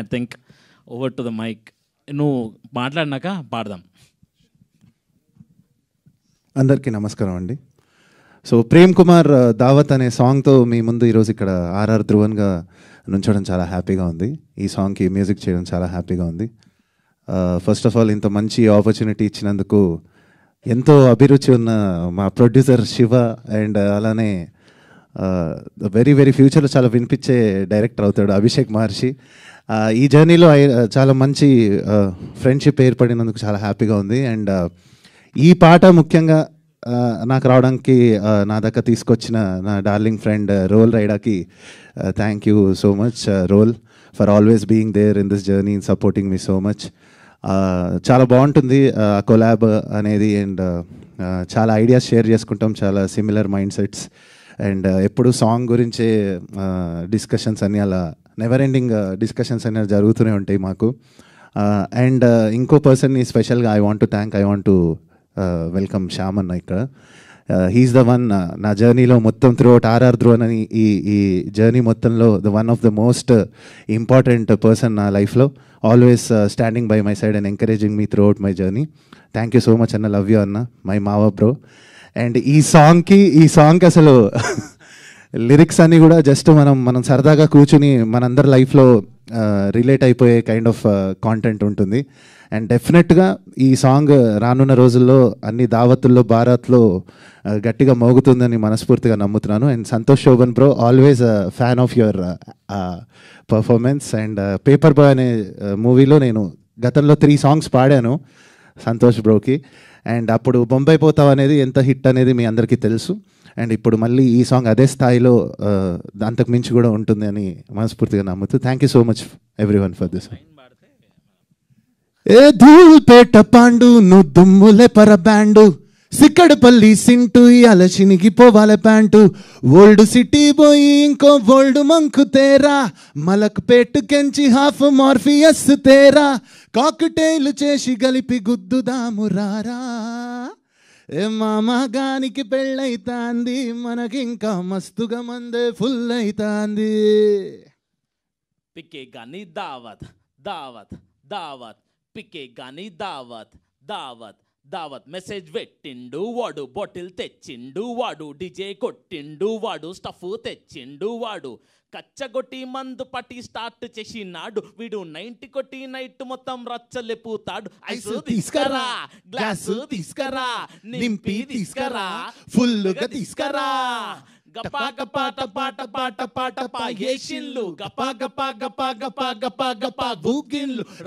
I think over to the mic నువ్వు మాట్లాడినాక పాడదాం అందరికీ నమస్కారం అండి సో ప్రేమ్ కుమార్ uh, దావత్ అనే సాంగ్తో మీ ముందు ఈరోజు ఇక్కడ ఆర్ఆర్ ధ్రువన్గా నుంచడం చాలా హ్యాపీగా ఉంది ఈ సాంగ్కి మ్యూజిక్ చేయడం చాలా హ్యాపీగా ఉంది ఫస్ట్ ఆఫ్ ఆల్ ఇంత మంచి ఆపర్చునిటీ ఇచ్చినందుకు ఎంతో అభిరుచి ఉన్న మా ప్రొడ్యూసర్ శివ అండ్ అలానే వెరీ వెరీ ఫ్యూచర్లో చాలా వినిపించే డైరెక్టర్ అవుతాడు అభిషేక్ మహర్షి ఈ జర్నీలో చాలా మంచి ఫ్రెండ్షిప్ ఏర్పడినందుకు చాలా హ్యాపీగా ఉంది అండ్ ఈ పాట ముఖ్యంగా నాకు రావడానికి నా దగ్గర తీసుకొచ్చిన నా డార్లింగ్ ఫ్రెండ్ రోల్ రైడాకి thank you so much roll for always being there in this journey in supporting me so much చాలా బాగుంటుంది కొలాబ్ అనేది అండ్ చాలా ఐడియాస్ షేర్ చేసుకుంటాం చాలా సిమిలర్ మైండ్ సెట్స్ అండ్ ఎప్పుడు సాంగ్ గురించే డిస్కషన్స్ అన్నీ అలా నెవర్ ఎండింగ్ డిస్కషన్స్ అనేవి జరుగుతూనే ఉంటాయి మాకు అండ్ uh, uh, ఇంకో పర్సన్ని స్పెషల్గా I want to thank I want to welcome Shyam అన్న ఇక్కడ హీఈస్ ద వన్ నా జర్నీలో మొత్తం త్రూ అవుట్ ఆర్ఆర్ ధ్రువన్ అని ఈ ఈ జర్నీ మొత్తంలో the one of the most important person నా లైఫ్లో always standing by my side and encouraging me throughout my journey thank you so much అన్న లవ్ యూ అన్న మై మావ బ్రో అండ్ ఈ సాంగ్కి ఈ సాంగ్కి అసలు లిరిక్స్ అన్నీ కూడా జస్ట్ మనం మనం సరదాగా కూర్చుని మనందరి లైఫ్లో రిలేట్ అయిపోయే కైండ్ ఆఫ్ కాంటెంట్ ఉంటుంది అండ్ డెఫినెట్గా ఈ సాంగ్ రానున్న రోజుల్లో అన్ని దావతుల్లో భారత్లో గట్టిగా మోగుతుందని మనస్ఫూర్తిగా నమ్ముతున్నాను and Santosh Sobhan bro always fan of your performance and paper boy అనే మూవీలో నేను గతంలో త్రీ సాంగ్స్ పాడాను సంతోష్ బ్రోకి అండ్ అప్పుడు బొంబాయి పోతావు అనేది ఎంత హిట్ అనేది మీ అందరికీ తెలుసు అండ్ ఇప్పుడు మళ్ళీ ఈ సాంగ్ అదే స్థాయిలో అంతకు మించి కూడా ఉంటుంది అని మనస్ఫూర్తిగా నమ్ముతూ thank you so much everyone for this ఏ పేట పాండు నువ్వు దుమ్ములే పర బ్యాండు సిక్కడపల్లి సింటు అల చినిగిపోవాల ప్యాంటు ఓల్డ్ సిటీ పోయి ఇంకో ఓల్డ్ మంకు తేరా మలక్ పేటు కెంచి హాఫ్ మార్ఫియస్ తేరా కాకుటైలు చేసి గలిపి గుద్దుదాము రారా ఏ మామగానికి పెళ్ళైతాంది ఇంకా మస్తుగా మందే ఫుల్ అయితాంది పికే గాని దావత్ దావత్ దావత్ పికే గాని దావత్ దావత్ దావత్ మెసేజ్ పెట్టిండు వాడు బాటిల్ తెచ్చిండు వాడు డిజే కొట్టిండు వాడు స్టఫ్ తెచ్చిండు వాడు కచ్చగొట్టి మందు పట్టి స్టార్ట్ చేసినాడు వీడు నైంటీ కొట్టి నైట్ మొత్తం రచ్చలేపుతాడు ఐస్ తీసుకరా గ్లాసు తీసుకరా నింపి తీసుకరా ఫుల్గా తీసుకరా గపా గపా గపా గపా గపా గపా గపా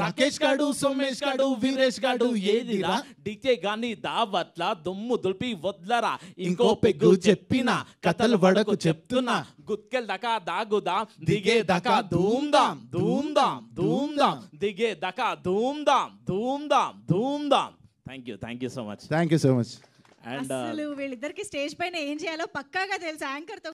రాకేష్ గాడు సోమేష్ గాడు వీరేష్ గాడు ఏదిరా డీకే గాని దావట్ల దుమ్ము దులిపి వద్లరా ఇంకో పెగ్గు చెప్పిన కథలు వడకు చెప్తున్నా గుత్కెల్ దకా దాగుదా దిగే దకా ధూమ్దాం ధూమ్దాం ధూమ్దాం దిగే దకా ధూమ్దాం ధూమ్దాం ధూమ్దాం thank you thank you so much thank you so much and uh, అసలు వీళ్ళిద్దరికి స్టేజ్ పైన ఏం చేయాలో పక్కాగా తెలుసు యాంకర్ తో